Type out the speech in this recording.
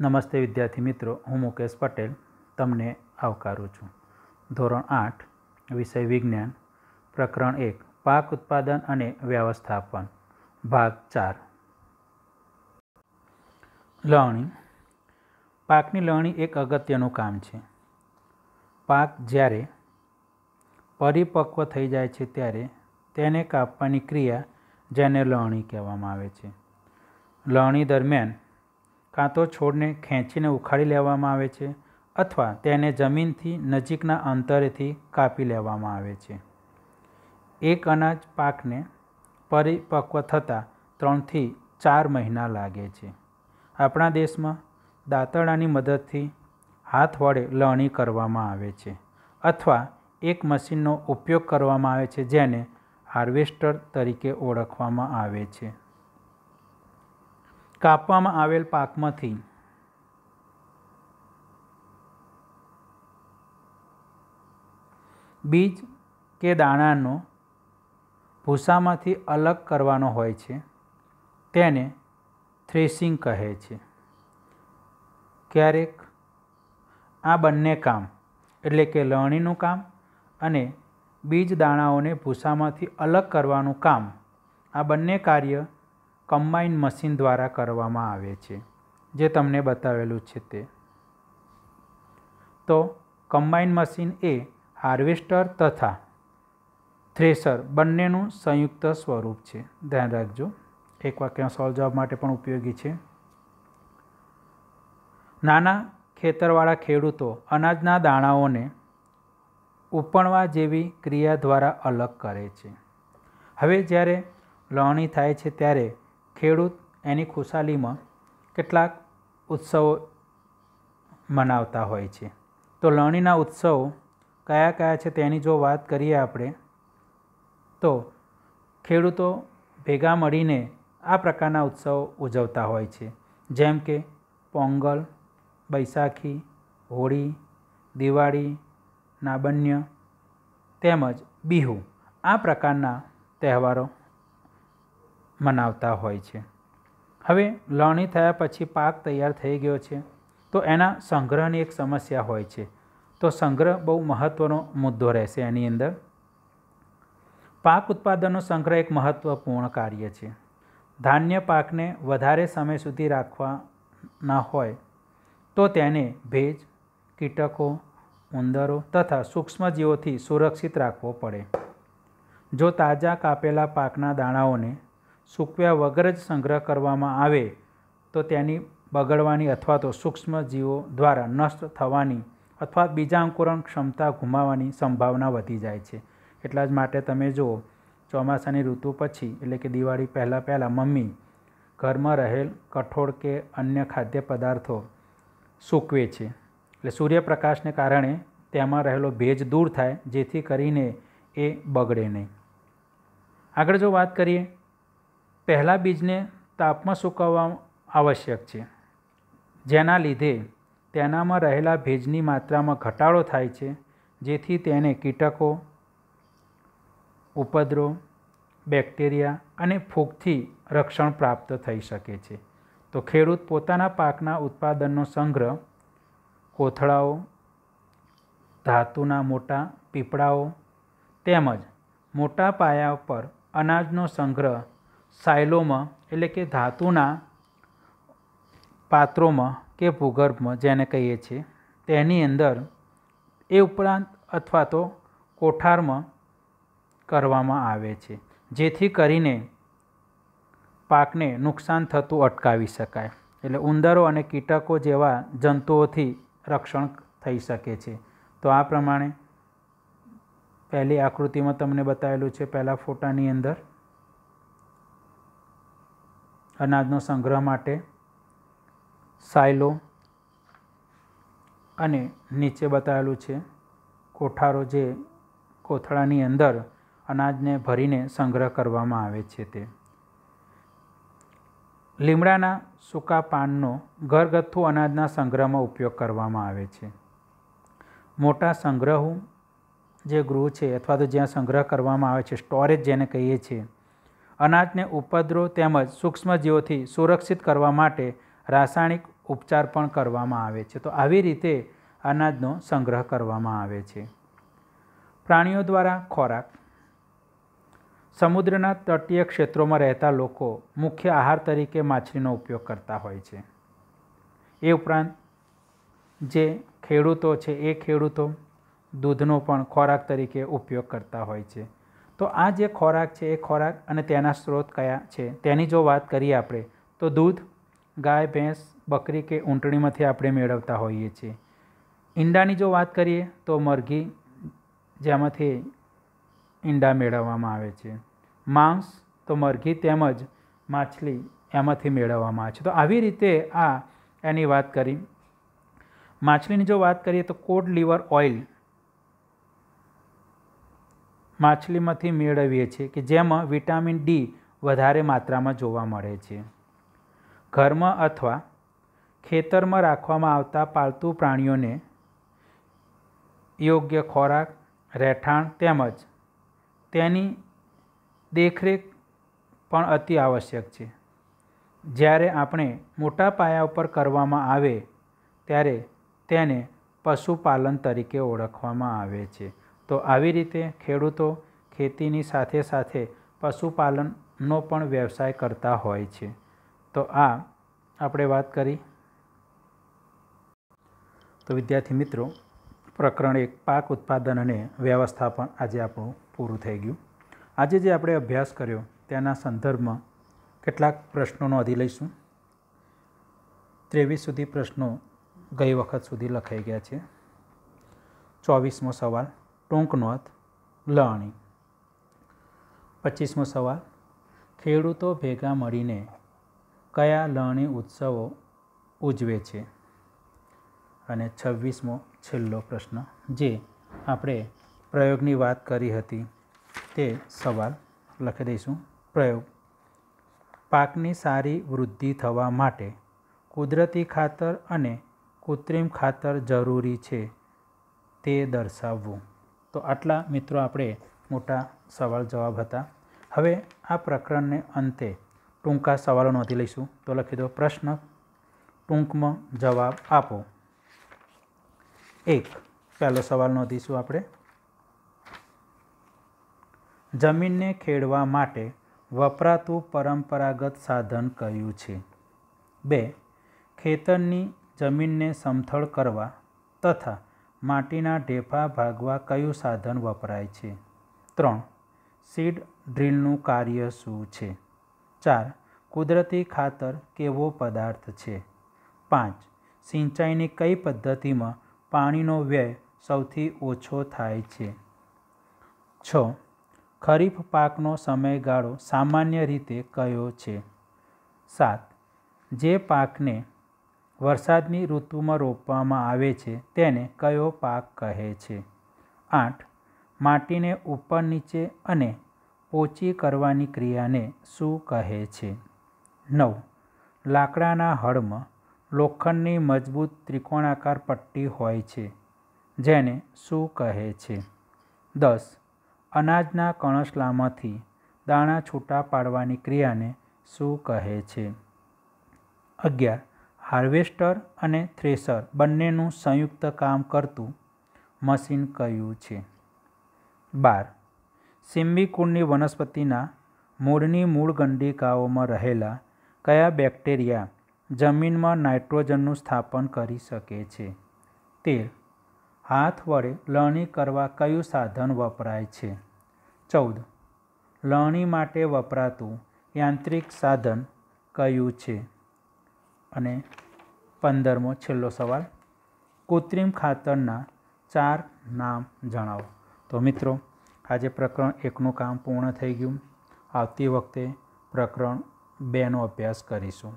નમસ્તે વિદ્યાર્થી મિત્રો હું મુકેશ પટેલ તમને આવકારું છું ધોરણ આઠ વિષય વિજ્ઞાન પ્રકરણ એક પાક ઉત્પાદન અને વ્યવસ્થાપન ભાગ ચાર લણણી પાકની લણણી એક અગત્યનું કામ છે પાક જ્યારે પરિપક્વ થઈ જાય છે ત્યારે તેને કાપવાની ક્રિયા જેને લણણી કહેવામાં આવે છે લણણી દરમિયાન કાં તો છોડને ખેંચીને ઉખાડી લેવામાં આવે છે અથવા તેને જમીનથી નજીકના અંતરેથી કાપી લેવામાં આવે છે એક અનાજ પાકને પરિપક્વ થતાં ત્રણથી ચાર મહિના લાગે છે આપણા દેશમાં દાંતડાની મદદથી હાથ વડે લણી કરવામાં આવે છે અથવા એક મશીનનો ઉપયોગ કરવામાં આવે છે જેને હાર્વેસ્ટર તરીકે ઓળખવામાં આવે છે કાપવામાં આવેલ પાકમાંથી બીજ કે દાણાનો ભૂસામાંથી અલગ કરવાનો હોય છે તેને થ્રેસિંગ કહે છે ક્યારેક આ બંને કામ એટલે કે લણણીનું કામ અને બીજ દાણાઓને ભૂસામાંથી અલગ કરવાનું કામ આ બંને કાર્ય કમ્બાઈન મશીન દ્વારા કરવામાં આવે છે જે તમને બતાવેલું છે તે તો કમ્બાઈન મશીન એ હાર્વેસ્ટર તથા થ્રેસર બંનેનું સંયુક્ત સ્વરૂપ છે ધ્યાન રાખજો એક વાક્ય સોલ્વ જવાબ માટે પણ ઉપયોગી છે નાના ખેતરવાળા ખેડૂતો અનાજના દાણાઓને ઉપણવા જેવી ક્રિયા દ્વારા અલગ કરે છે હવે જ્યારે લણણી થાય છે ત્યારે ખેડૂત એની ખુશાલીમાં કેટલાક ઉત્સવો મનાવતા હોય છે તો લણણીના ઉત્સવો કયા કયા છે તેની જો વાત કરીએ આપણે તો ખેડૂતો ભેગા મળીને આ પ્રકારના ઉત્સવો ઉજવતા હોય છે જેમ કે પોંગલ બૈસાખી હોળી દિવાળી નાબન્ય તેમજ બિહુ આ પ્રકારના તહેવારો મનાવતા હોય છે હવે લણણી થયા પછી પાક તૈયાર થઈ ગયો છે તો એના સંગ્રહની એક સમસ્યા હોય છે તો સંગ્રહ બહુ મહત્ત્વનો મુદ્દો રહેશે એની અંદર પાક ઉત્પાદનનો સંગ્રહ એક મહત્ત્વપૂર્ણ કાર્ય છે ધાન્ય પાકને વધારે સમય સુધી રાખવાના હોય તો તેને ભેજ કીટકો ઉંદરો તથા સૂક્ષ્મજીવોથી સુરક્ષિત રાખવો પડે જો તાજા કાપેલા પાકના દાણાઓને સૂકવ્યા વગર જ સંગ્રહ કરવામાં આવે તો તેની બગડવાની અથવા તો સૂક્ષ્મ જીવો દ્વારા નષ્ટ થવાની અથવા બીજા અંકુરણ ક્ષમતા ગુમાવવાની સંભાવના વધી જાય છે એટલા જ માટે તમે જુઓ ચોમાસાની ઋતુ પછી એટલે કે દિવાળી પહેલાં પહેલાં મમ્મી ઘરમાં રહેલ કઠોળ કે અન્ય ખાદ્ય પદાર્થો સૂકવે છે એટલે સૂર્યપ્રકાશને કારણે તેમાં રહેલો ભેજ દૂર થાય જેથી કરીને એ બગડે નહીં આગળ જો વાત કરીએ પહેલાં બીજને તાપમાં સૂકવવા આવશ્યક છે જેના લીધે તેનામાં રહેલા ભેજની માત્રામાં ઘટાડો થાય છે જેથી તેને કીટકો ઉપદ્રવ બેક્ટેરિયા અને ફૂગથી રક્ષણ પ્રાપ્ત થઈ શકે છે તો ખેડૂત પોતાના પાકના ઉત્પાદનનો સંગ્રહ કોથળાઓ ધાતુના મોટા પીપળાઓ તેમજ મોટા પાયા પર અનાજનો સંગ્રહ સાયલોમાં એટલે કે ધાતુના પાત્રોમાં કે ભૂગર્ભમાં જેને કહીએ છીએ તેની અંદર એ ઉપરાંત અથવા તો કોઠારમાં કરવામાં આવે છે જેથી કરીને પાકને નુકસાન થતું અટકાવી શકાય એટલે ઉંદરો અને કીટકો જેવા જંતુઓથી રક્ષણ થઈ શકે છે તો આ પ્રમાણે પહેલી આકૃતિમાં તમને બતાવેલું છે પહેલાં ફોટાની અંદર અનાજનો સંગ્રહ માટે સાયલો અને નીચે બતાવેલું છે કોઠારો જે કોથળાની અંદર અનાજને ભરીને સંગ્રહ કરવામાં આવે છે તે લીમડાના સૂકા પાનનો ઘરગથ્થુ અનાજના સંગ્રહમાં ઉપયોગ કરવામાં આવે છે મોટા સંગ્રહો જે ગૃહ છે અથવા તો જ્યાં સંગ્રહ કરવામાં આવે છે સ્ટોરેજ જેને કહીએ છીએ અનાજને ઉપદ્રવ તેમજ સૂક્ષ્મજીવોથી સુરક્ષિત કરવા માટે રાસાયણિક ઉપચાર પણ કરવામાં આવે છે તો આવી રીતે અનાજનો સંગ્રહ કરવામાં આવે છે પ્રાણીઓ દ્વારા ખોરાક સમુદ્રના તટીય ક્ષેત્રોમાં રહેતા લોકો મુખ્ય આહાર તરીકે માછલીનો ઉપયોગ કરતા હોય છે એ ઉપરાંત જે ખેડૂતો છે એ ખેડૂતો દૂધનો પણ ખોરાક તરીકે ઉપયોગ કરતા હોય છે તો આ જે ખોરાક છે એ ખોરાક અને તેના સ્ત્રોત કયા છે તેની જો વાત કરીએ આપણે તો દૂધ ગાય ભેંસ બકરી કે ઊંટણીમાંથી આપણે મેળવતા હોઈએ છીએ ઈંડાની જો વાત કરીએ તો મરઘી જેમાંથી ઈંડા મેળવવામાં આવે છે માંસ તો મરઘી તેમજ માછલી એમાંથી મેળવવામાં આવે છે તો આવી રીતે આ એની વાત કરી માછલીની જો વાત કરીએ તો કોડ લીવર ઓઇલ માછલીમાંથી મેળવીએ છીએ કે જેમાં વિટામિન ડી વધારે માત્રામાં જોવા મળે છે ઘરમાં અથવા ખેતરમાં રાખવામાં આવતા પાલતુ પ્રાણીઓને યોગ્ય ખોરાક રહેઠાણ તેમજ તેની દેખરેખ પણ અતિ આવશ્યક છે જ્યારે આપણે મોટા પાયા ઉપર કરવામાં આવે ત્યારે તેને પશુપાલન તરીકે ઓળખવામાં આવે છે તો આવી રીતે ખેડૂતો ખેતીની સાથે સાથે પશુપાલનનો પણ વ્યવસાય કરતા હોય છે તો આ આપણે વાત કરી તો વિદ્યાર્થી મિત્રો પ્રકરણ એક પાક ઉત્પાદન અને વ્યવસ્થાપન આજે આપણું પૂરું થઈ ગયું આજે જે આપણે અભ્યાસ કર્યો તેના સંદર્ભમાં કેટલાક પ્રશ્નો નોંધી લઈશું ત્રેવીસ સુધી પ્રશ્નો ગઈ વખત સુધી લખાઈ ગયા છે ચોવીસમો સવાલ ટૂંક નોંધ લણી પચીસમો સવાલ ખેડૂતો ભેગા મળીને કયા લણી ઉત્સવો ઉજવે છે અને છવ્વીસમો છેલ્લો પ્રશ્ન જે આપણે પ્રયોગની વાત કરી હતી તે સવાલ લખી દઈશું પ્રયોગ પાકની સારી વૃદ્ધિ થવા માટે કુદરતી ખાતર અને કૃત્રિમ ખાતર જરૂરી છે તે દર્શાવવું તો આટલા મિત્રો આપણે મોટા સવાલ જવાબ હતા હવે આ પ્રકરણને અંતે ટૂંકા સવાલો નોંધી લઈશું તો લખી દો પ્રશ્ન ટૂંકમાં જવાબ આપો એક પહેલો સવાલ નોંધીશું આપણે જમીનને ખેડવા માટે વપરાતું પરંપરાગત સાધન કયું છે બે ખેતરની જમીનને સમથળ કરવા તથા માટીના ઢેફા ભાગવા કયું સાધન વપરાય છે ત્રણ સીડ ડ્રીલનું કાર્ય શું છે ચાર કુદરતી ખાતર કેવો પદાર્થ છે પાંચ સિંચાઈની કઈ પદ્ધતિમાં પાણીનો વ્યય સૌથી ઓછો થાય છે છ ખરીફ પાકનો સમયગાળો સામાન્ય રીતે કયો છે સાત જે પાકને વરસાદની ઋતુમાં રોપવામાં આવે છે તેને કયો પાક કહે છે આઠ માટીને ઉપર નીચે અને પોચી કરવાની ક્રિયાને શું કહે છે નવ લાકડાના હળમાં લોખંડની મજબૂત ત્રિકોણાકાર પટ્ટી હોય છે જેને શું કહે છે દસ અનાજના કણસલામાંથી દાણા છૂટા પાડવાની ક્રિયાને શું કહે છે અગિયાર હાર્વેસ્ટર અને થ્રેસર બંનેનું સંયુક્ત કામ કરતું મશીન કહ્યું છે બાર સિમ્બીકુળની વનસ્પતિના મૂળની મૂળ ગંડિકાઓમાં રહેલા કયા બેક્ટેરિયા જમીનમાં નાઇટ્રોજનનું સ્થાપન કરી શકે છે તેર હાથ વડે લણણી કરવા કયું સાધન વપરાય છે ચૌદ લણણી માટે વપરાતું યાંત્રિક સાધન કયું છે અને પંદરમો છેલ્લો સવાલ કૃત્રિમ ખાતરના ચાર નામ જણાવો તો મિત્રો આજે પ્રકરણ એકનું કામ પૂર્ણ થઈ ગયું આવતી વખતે પ્રકરણ બેનો અભ્યાસ કરીશું